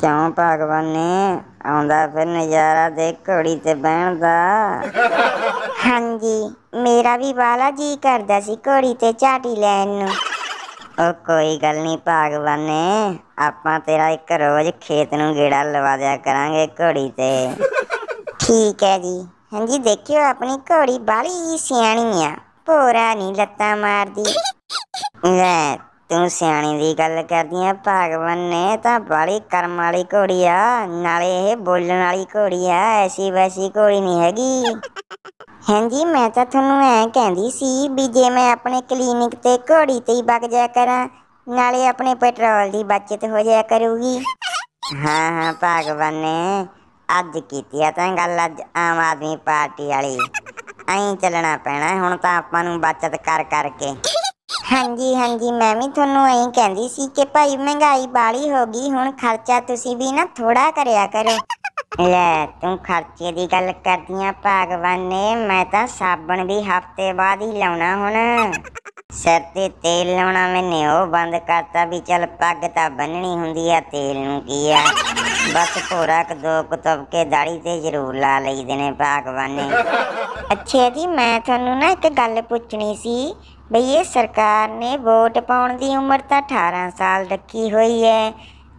ਕਿਉਂ ਭਗਵਾਨ ਨੇ ਆਉਂਦਾ ਫਿਰ ਨਜ਼ਾਰਾ ਦੇ ਘੋੜੀ ਤੇ ਬਹਿਣ ਦਾ ਹਾਂਜੀ ਮੇਰਾ ਵੀ ਬਾਲਾ ਜੀ ਕਰਦਾ ਸੀ ਘੋੜੀ ਤੇ ਝਾਟੀ ਲੈਣ ਨੂੰ ਉਹ ਕੋਈ ਗੱਲ ਨਹੀਂ ਭਗਵਾਨ ਨੇ ਆਪਾਂ ਤੇਰਾ ਇੱਕ ਰੋਜ਼ ਖੇਤ ਨੂੰ ਗੇੜਾ ਲਵਾ ਦਿਆ ਕਰਾਂਗੇ ਘੋੜੀ ਤੇ ਠੀਕ ਹੈ ਜੀ ਹਾਂਜੀ ਦੇਖਿਓ ਆਪਣੀ ਘੋੜੀ ਬਾਲੀ ਸਿਆਣੀ ਆ ਪੋਰਾ ਨਹੀਂ ਲੱਤਾਂ ਮਾਰਦੀ ਲੈ ਤੂੰ ਸਿਆਣੇ ਦੀ ਗੱਲ ਕਰਦੀ ਆ ਭਗਵਾਨ ਨੇ ਤਾਂ ਬੜੀ ਕਰਮ ਵਾਲੀ ਘੋੜੀ ਆ ਨਾਲੇ ਇਹ ਬੋਲਣ ਵਾਲੀ ਘੋੜੀ ਆ ਐਸੀ ਵੈਸੀ ਘੋੜੀ ਨਹੀਂ ਹੈਗੀ ਹਾਂਜੀ ਮੈਂ ਤਾਂ ਤੁਹਾਨੂੰ ਐ ਕਹਿੰਦੀ ਸੀ ਵੀ ਜੇ ਮੈਂ ਆਪਣੇ ਕਲੀਨਿਕ ਤੇ ਘੋੜੀ ਤੇ ਹੀ ਵਗ ਜਾਇਆ ਕਰਾਂ ਨਾਲੇ ਆਪਣੇ ਪੈਟਰੋਲ ਦੀ ਬਚਤ ਹੋ ਜਾਇਆ ਕਰੂਗੀ ਹਾਂ ਹਾਂ ਭਗਵਾਨ ਨੇ ਅੱਜ ਕੀਤੀ ਆ ਤਾਂ ਗੱਲ ਅੱਜ ਆਮ ਆਦਮੀ ਪਾਰਟੀ ਵਾਲੀ ਐਂ ਚੱਲਣਾ ਪੈਣਾ ਹੁਣ ਤਾਂ ਆਪਾਂ ਨੂੰ ਬਚਤ ਕਰ ਕਰਕੇ ਹਾਂਜੀ ਹਾਂਜੀ ਮੈਂ ਵੀ ਤੁਹਾਨੂੰ ਐਂ ਕਹਿੰਦੀ ਸੀ ਕਿ ਭਾਈ ਮਹਿੰਗਾਈ ਬਾਲੀ ਹੋ ਗਈ ਹੁਣ ਖਰਚਾ ਤੁਸੀਂ ਵੀ ਨਾ ਥੋੜਾ ਕਰਿਆ ਕਰੋ ਲੈ ਤੂੰ ਖਰਚੇ ਦੀ ਗੱਲ ਕਰਦੀਆਂ ਭਗਵਾਨ ਨੇ ਮੈਂ ਤਾਂ ਸਾਬਣ ਵੀ ਹਫਤੇ ਬਾਅਦ ਹੀ ਲਾਉਣਾ ਹੁਣ ਸਿਰ ਤੇ ਤੇਲ ਲਾਉਣਾ ਮੈਨੇ ਉਹ ਬੰਦ ਕਰਤਾ ਵੀ ਚੱਲ ਪੱਗ ਤਾਂ ਬੰਨਣੀ ਹੁੰਦੀ ਆ ਤੇਲ ਨੂੰ ਕੀ ਆ ਬਸ ਥੋੜਾ ਕ ਦੋ ਕਤਬ ਕੇ ਦਾੜੀ ਤੇ ਜ਼ਰੂਰ ਲਾ ਲਈਦੇ ਨੇ ਭਗਵਾਨ ਨੇ ਅੱਛਾ ਜੀ ਮੈਂ ਤੁਹਾਨੂੰ ਨਾ ਇੱਕ ਗੱਲ ਪੁੱਛਣੀ ਸੀ ਬਈ ਇਹ ਸਰਕਾਰ ਨੇ ਵੋਟ ਪਾਉਣ ਦੀ ਉਮਰ ਤਾਂ 18 ਸਾਲ ਰੱਖੀ ਹੋਈ ਹੈ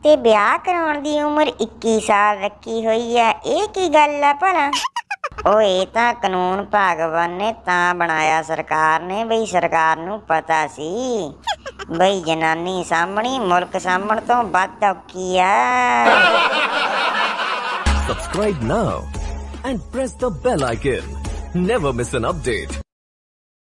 ਤੇ ਵਿਆਹ ਕਰਾਉਣ ਦੀ ਉਮਰ 21 ਸਾਲ ਰੱਖੀ ਹੋਈ ਹੈ ਇਹ ਕੀ ਗੱਲ ਆ ਭਲਾ ਉਹ ਇਹ ਤਾਂ ਕਾਨੂੰਨ ਭਗਵਾਨ ਨੇ ਤਾਂ ਬਣਾਇਆ ਸਰਕਾਰ ਨੇ ਬਈ ਸਰਕਾਰ ਨੂੰ ਪਤਾ ਸੀ ਬਈ ਜਨਾਨੀ ਸਾਹਮਣੀ ਮੁਲਕ ਸਾਹਮਣ ਤੋਂ ਵੱਧ ਔਕੀ ਆ subscribe now and press the bell icon never miss an update